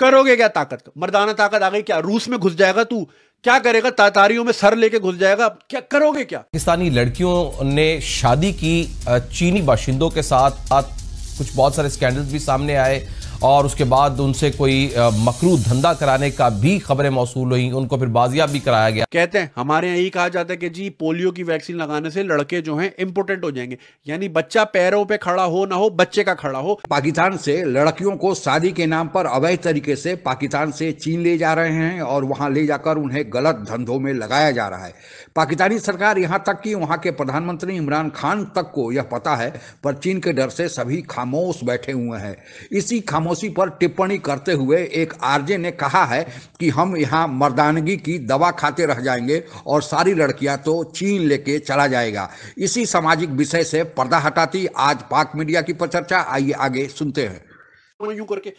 करोगे क्या ताकत मर्दाना ताकत आ गई क्या रूस में घुस जाएगा तू क्या करेगा तातारियों में सर लेके घुस जाएगा क्या करोगे क्या पाकिस्तानी लड़कियों ने शादी की चीनी बाशिंदों के साथ कुछ बहुत सारे स्कैंडल्स भी सामने आए और उसके बाद उनसे कोई मकरू धंधा कराने का भी खबरें मौसू हुई उनको फिर बाजियाब भी कराया गया कहते हैं हमारे यहाँ यही कहा जाता है कि जी पोलियो की वैक्सीन लगाने से लड़के जो हैं इम्पोर्टेंट हो जाएंगे यानी बच्चा पैरों पे खड़ा हो ना हो बच्चे का खड़ा हो पाकिस्तान से लड़कियों को शादी के नाम पर अवैध तरीके से पाकिस्तान से चीन ले जा रहे हैं और वहां ले जाकर उन्हें गलत धंधों में लगाया जा रहा है पाकिस्तानी सरकार यहाँ तक कि वहाँ के प्रधानमंत्री इमरान खान तक को यह पता है पर चीन के डर से सभी खामोश बैठे हुए हैं इसी खामोश खामोशी पर टिप्पणी करते हुए एक आरजे ने कहा है कि हम यहाँ मर्दानगी की दवा खाते रह जाएंगे और सारी लड़कियाँ तो चीन लेके चला जाएगा इसी सामाजिक विषय से पर्दा हटाती आज पाक मीडिया की प्रचर्चा आइए आगे सुनते हैं यूं करके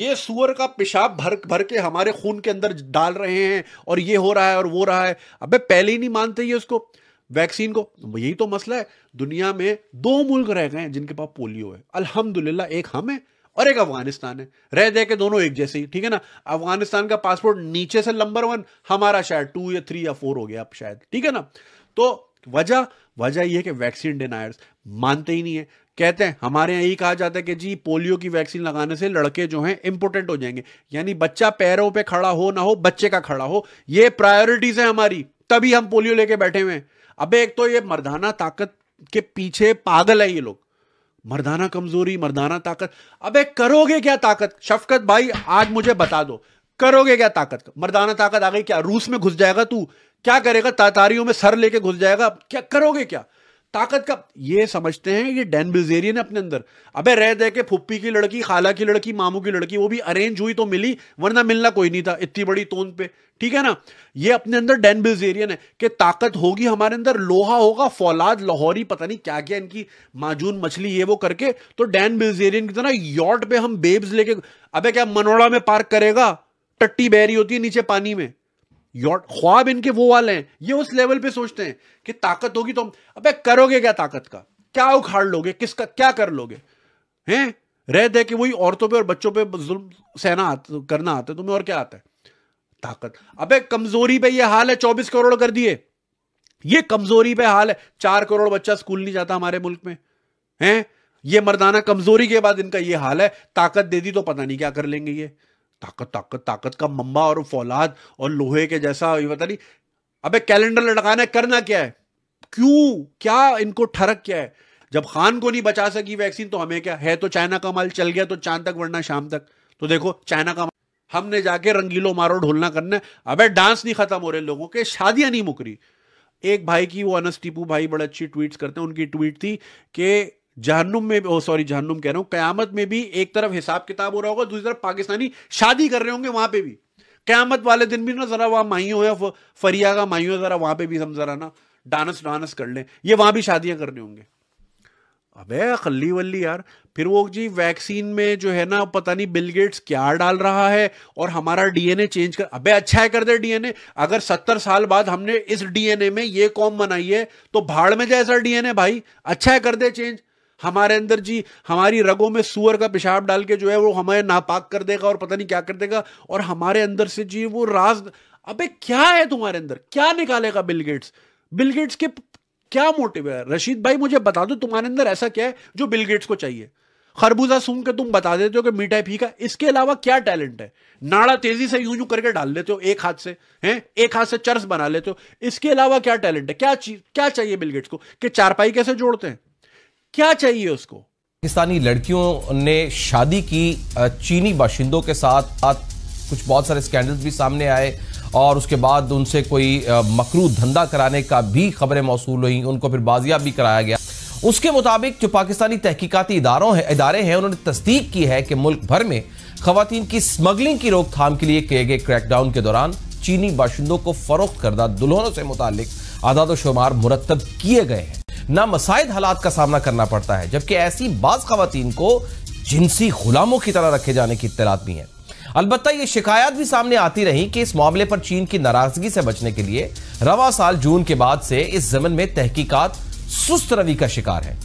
ये सुअर का पेशाब भर भर के हमारे खून के अंदर डाल रहे हैं और ये हो रहा है और वो रहा है अबे पहले ही नहीं मानते ये उसको वैक्सीन को यही तो मसला है दुनिया में दो मुल्क रह गए हैं जिनके पास पोलियो है अल्हम्दुलिल्लाह एक हम है और एक अफगानिस्तान है रह दे के दोनों एक जैसे ही ठीक है ना अफगानिस्तान का पासपोर्ट नीचे से नंबर वन हमारा शायद टू या थ्री या फोर हो गया अब शायद ठीक है ना तो वजह वजह यह है कि वैक्सीन डिनायर्स मानते ही नहीं है कहते हैं हमारे यहाँ यही कहा जाता है कि जी पोलियो की वैक्सीन लगाने से लड़के जो हैं इंपोर्टेंट हो जाएंगे यानी बच्चा पैरों पे खड़ा हो ना हो बच्चे का खड़ा हो ये प्रायोरिटीज है हमारी तभी हम पोलियो लेके बैठे हुए हैं अब एक तो ये मर्दाना ताकत के पीछे पागल है ये लोग मर्दाना कमजोरी मर्दाना ताकत अबे करोगे क्या ताकत शफकत भाई आज मुझे बता दो करोगे क्या ताकत मर्दाना ताकत आ गई क्या रूस में घुस जाएगा तू क्या करेगा तातारियों में सर लेके घुस जाएगा क्या करोगे क्या ताकत का ये समझते हैं ये डैन बिल्जेरियन है अपने अंदर अबे रह दे के फुप्पी की लड़की खाला की लड़की मामू की लड़की वो भी अरेंज हुई तो मिली वरना मिलना कोई नहीं था इतनी बड़ी तोन पे ठीक है ना ये अपने अंदर डैन बिल्जेरियन है कि ताकत होगी हमारे अंदर लोहा होगा फौलाद लाहौरी पता नहीं क्या क्या इनकी माजून मछली ये वो करके तो डैन बिल्जेरियन की तरह यॉट पे हम बेब्स लेके अबे क्या मनोड़ा में पार्क करेगा टट्टी बहरी होती है नीचे पानी में योर ख्वाब इनके वो वाले हैं ये उस लेवल पे सोचते हैं कि ताकत होगी तो अबे करोगे क्या ताकत का क्या उखाड़ लोगे किसका क्या कर लोगे हैं रह दे कि वही औरतों पे और बच्चों पे जुल्म सहना आता करना आता है तुम्हें और क्या आता है ताकत अबे कमजोरी पे ये हाल है चौबीस करोड़ कर दिए ये कमजोरी पे हाल है चार करोड़ बच्चा स्कूल नहीं जाता हमारे मुल्क में हैं ये मर्दाना कमजोरी के बाद इनका ये हाल है ताकत दे दी तो पता नहीं क्या कर लेंगे ये ताकत ताकत ताकत का मम्मा और फौलाद और लोहे के जैसा ये पता नहीं अबे कैलेंडर लटकाना है करना क्या है क्यों क्या इनको ठरक क्या है जब खान को नहीं बचा सकी वैक्सीन तो हमें क्या है तो चाइना का माल चल गया तो चांद तक वरना शाम तक तो देखो चाइना का हमने जाके रंगीलो मारो ढोलना करना अबे डांस नहीं खत्म हो रहे लोगों के शादियां नहीं मुकरी एक भाई की वो अनस टीपू भाई बड़े अच्छी ट्वीट्स करते हैं उनकी ट्वीट थी कि जहनुम में सॉरी जहन्नुम कह रहा हूं क्यामत में भी एक तरफ हिसाब किताब हो रहा होगा दूसरी तरफ पाकिस्तानी शादी कर रहे होंगे वहां पे भी क्यामत वाले दिन भी ना जरा वहाँ माइयों या फरिया का माइयों जरा वहां पे भी हम जरा ना डांस डांस कर लें ये वहां भी शादियां करने होंगे अबे खल्ली वल्ली यार फिर वो जी वैक्सीन में जो है ना पता नहीं बिल गेट्स क्या डाल रहा है और हमारा डीएनए चेंज कर अबे अच्छा है कर दे डीएनए अगर सत्तर साल बाद हमने इस डीएनए में ये कॉम बनाई है तो भाड़ में सर डीएनए भाई अच्छा है कर दे चेंज हमारे अंदर जी हमारी रगों में सुअर का पेशाब डाल के जो है वो हमें नापाक कर देगा और पता नहीं क्या कर देगा और हमारे अंदर से जी वो राज अबे क्या है तुम्हारे अंदर क्या निकालेगा बिल गेट्स बिल गेट्स के क्या मोटिव है रशीद भाई मुझे बता दो तुम्हारे अंदर ऐसा क्या है जो बिल गेट्स को चाहिए खरबूजा सूंघ के तुम बता देते हो कि मीठा फीका इसके अलावा क्या टैलेंट है नाड़ा तेजी से यूं यूं करके डाल लेते हो एक हाथ से हैं एक हाथ से चर्स बना लेते हो इसके अलावा क्या टैलेंट है क्या चीज क्या चाहिए बिलगेट्स को कि चारपाई कैसे जोड़ते हैं क्या चाहिए उसको पाकिस्तानी लड़कियों ने शादी की चीनी बाशिंदों के साथ कुछ बहुत सारे स्कैंडल्स भी सामने आए और उसके बाद उनसे कोई मकरू धंधा कराने का भी खबरें मौसू हुई उनको फिर बाजियाब भी कराया गया उसके मुताबिक जो पाकिस्तानी तहकीकती इदारों हैं इदारे हैं उन्होंने तस्दीक की है कि मुल्क भर में खातन की स्मगलिंग की रोकथाम के लिए किए गए क्रैकडाउन के दौरान चीनी बाशिंदों को फरोख्त करदा दुल्हनों से मुतल आदाद शुमार मुरतब किए गए हैं नामसाइद हालात का सामना करना पड़ता है जबकि ऐसी बाज खातन को जिनसी गुलामों की तरह रखे जाने की इतलात भी है अलबत्त ये शिकायत भी सामने आती रही कि इस मामले पर चीन की नाराजगी से बचने के लिए रवा साल जून के बाद से इस जमन में तहकीकत सुस्त रवि का शिकार है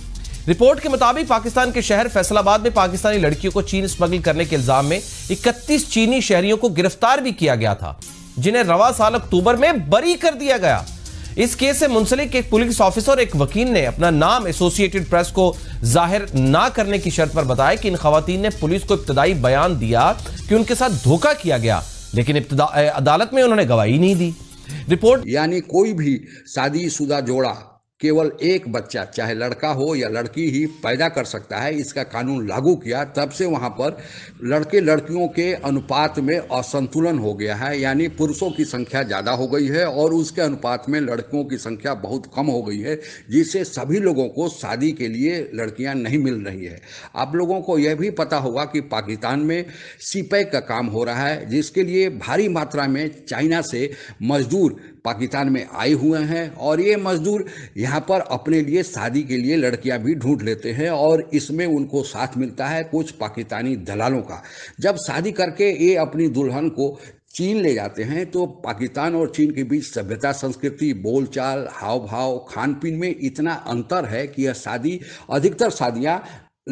रिपोर्ट के मुताबिक पाकिस्तान के शहर फैसलाबाद में पाकिस्तानी लड़कियों को चीन स्मगल करने के इल्जाम में 31 चीनी शहरियों को गिरफ्तार भी किया गया था जिन्हें रवा साल अक्टूबर में बरी कर दिया गया इस केस से मुंसलिक एक पुलिस ऑफिसर एक वकील ने अपना नाम एसोसिएटेड प्रेस को जाहिर ना करने की शर्त पर बताया कि इन खातन ने पुलिस को इब्तदाई बयान दिया कि उनके साथ धोखा किया गया लेकिन अदालत में उन्होंने गवाही नहीं दी रिपोर्ट यानी कोई भी शादी शुदा जोड़ा केवल एक बच्चा चाहे लड़का हो या लड़की ही पैदा कर सकता है इसका कानून लागू किया तब से वहाँ पर लड़के लड़कियों के अनुपात में असंतुलन हो गया है यानी पुरुषों की संख्या ज़्यादा हो गई है और उसके अनुपात में लड़कियों की संख्या बहुत कम हो गई है जिससे सभी लोगों को शादी के लिए लड़कियाँ नहीं मिल रही है आप लोगों को यह भी पता होगा कि पाकिस्तान में सीपैक का काम हो रहा है जिसके लिए भारी मात्रा में चाइना से मजदूर पाकिस्तान में आए हुए हैं और ये मजदूर यहाँ पर अपने लिए शादी के लिए लड़कियाँ भी ढूंढ लेते हैं और इसमें उनको साथ मिलता है कुछ पाकिस्तानी दलालों का जब शादी करके ये अपनी दुल्हन को चीन ले जाते हैं तो पाकिस्तान और चीन के बीच सभ्यता संस्कृति बोलचाल हाव भाव खान पीन में इतना अंतर है कि यह शादी अधिकतर शादियाँ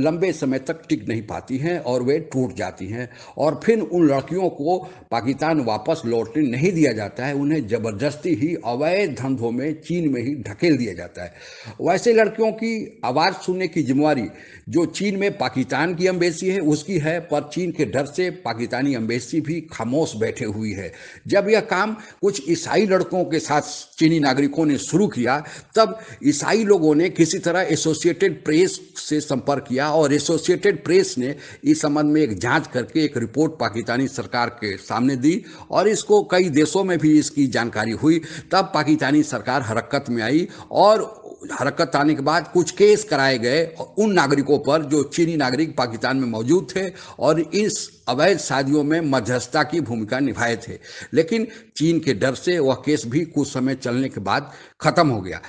लंबे समय तक टिक नहीं पाती हैं और वे टूट जाती हैं और फिर उन लड़कियों को पाकिस्तान वापस लौटने नहीं दिया जाता है उन्हें ज़बरदस्ती ही अवैध धंधों में चीन में ही ढकेल दिया जाता है वैसे लड़कियों की आवाज़ सुनने की जिम्मेवारी जो चीन में पाकिस्तान की अम्बेसी है उसकी है पर चीन के डर से पाकिस्तानी अम्बेसी भी खामोश बैठे हुई है जब यह काम कुछ ईसाई लड़कों के साथ चीनी नागरिकों ने शुरू किया तब ईसाई लोगों ने किसी तरह एसोसिएटेड प्रेस से संपर्क किया किया और एसोसिएटेड प्रेस ने इस संबंध में एक जांच करके एक रिपोर्ट पाकिस्तानी सरकार के सामने दी और इसको कई देशों में भी इसकी जानकारी हुई तब पाकिस्तानी सरकार हरकत में आई और हरकत आने के बाद कुछ केस कराए गए उन नागरिकों पर जो चीनी नागरिक पाकिस्तान में मौजूद थे और इस अवैध शादियों में मध्यस्थता की भूमिका निभाए थे लेकिन चीन के डर से वह केस भी कुछ समय चलने के बाद खत्म हो गया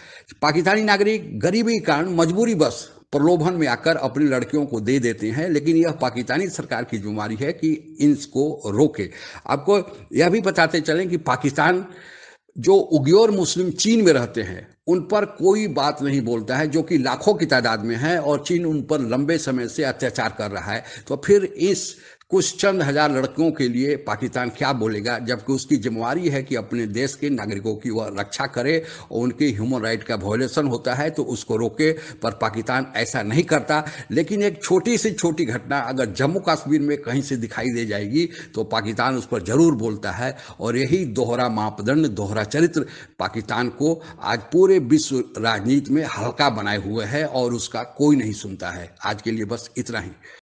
पाकिस्तानी नागरिक गरीबी कारण मजबूरी बस प्रलोभन में आकर अपनी लड़कियों को दे देते हैं लेकिन यह पाकिस्तानी सरकार की जुम्मारी है कि इसको रोके आपको यह भी बताते चलें कि पाकिस्तान जो उग्योर मुस्लिम चीन में रहते हैं उन पर कोई बात नहीं बोलता है जो कि लाखों की तादाद में है और चीन उन पर लंबे समय से अत्याचार कर रहा है तो फिर इस कुछ चंद हजार लड़कियों के लिए पाकिस्तान क्या बोलेगा जबकि उसकी जिम्मेवारी है कि अपने देश के नागरिकों की वह रक्षा करे और उनके ह्यूमन राइट का वॉयलेशन होता है तो उसको रोके पर पाकिस्तान ऐसा नहीं करता लेकिन एक छोटी से छोटी घटना अगर जम्मू कश्मीर में कहीं से दिखाई दे जाएगी तो पाकिस्तान उस पर जरूर बोलता है और यही दोहरा मापदंड दोहरा चरित्र पाकिस्तान को आज पूरे विश्व राजनीति में हल्का बनाए हुए है और उसका कोई नहीं सुनता है आज के लिए बस इतना ही